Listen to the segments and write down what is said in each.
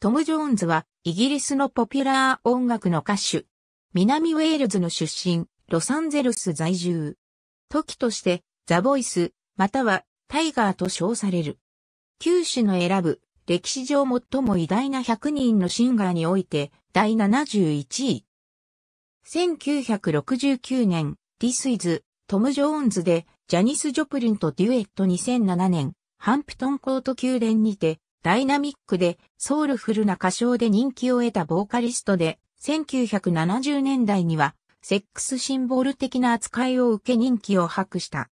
トム・ジョーンズは、イギリスのポピュラー音楽の歌手。南ウェールズの出身、ロサンゼルス在住。時として、ザ・ボイス、または、タイガーと称される。九種の選ぶ、歴史上最も偉大な100人のシンガーにおいて、第71位。1969年、This is トム・ジョーンズで、ジャニス・ジョプリンとデュエット2007年、ハンプトンコート宮殿にて、ダイナミックでソウルフルな歌唱で人気を得たボーカリストで、1970年代にはセックスシンボル的な扱いを受け人気を博した。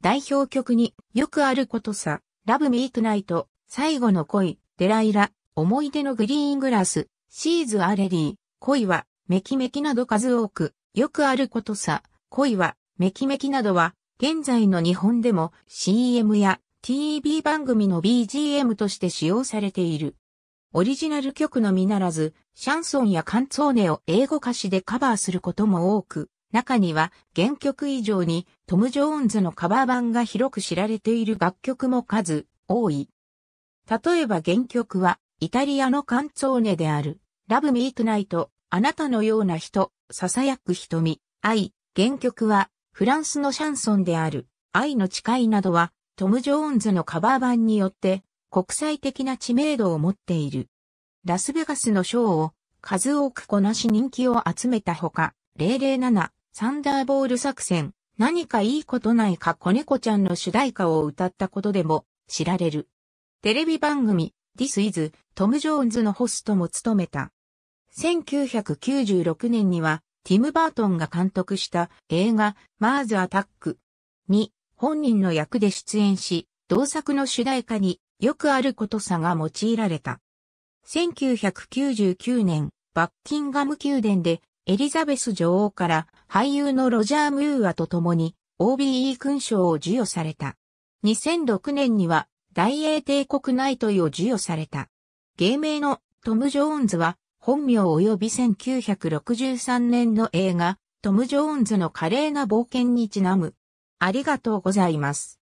代表曲によくあることさ、ラブミーク・ナイト、最後の恋、デライラ、思い出のグリーングラス、シーズアレリー、恋は、メキメキなど数多く、よくあることさ、恋は、メキメキなどは、現在の日本でも CM や TV 番組の BGM として使用されている。オリジナル曲のみならず、シャンソンやカンツォーネを英語歌詞でカバーすることも多く、中には原曲以上にトム・ジョーンズのカバー版が広く知られている楽曲も数多い。例えば原曲はイタリアのカンツォーネである、ラブ・ミート・ナイト、あなたのような人、囁く瞳、愛、原曲はフランスのシャンソンである、愛の誓いなどはトム・ジョーンズのカバー版によって国際的な知名度を持っている。ラスベガスのショーを数多くこなし人気を集めたほか、007、サンダーボール作戦、何かいいことないか子猫ちゃんの主題歌を歌ったことでも知られる。テレビ番組 This is トム・ジョーンズのホストも務めた。1996年にはティム・バートンが監督した映画マーズ・アタックに本人の役で出演し、同作の主題歌によくあることさが用いられた。1999年、バッキンガム宮殿でエリザベス女王から俳優のロジャー・ムーアと共に OBE 勲章を授与された。2006年には大英帝国ナイトイを授与された。芸名のトム・ジョーンズは本名及び1963年の映画トム・ジョーンズの華麗な冒険にちなむありがとうございます。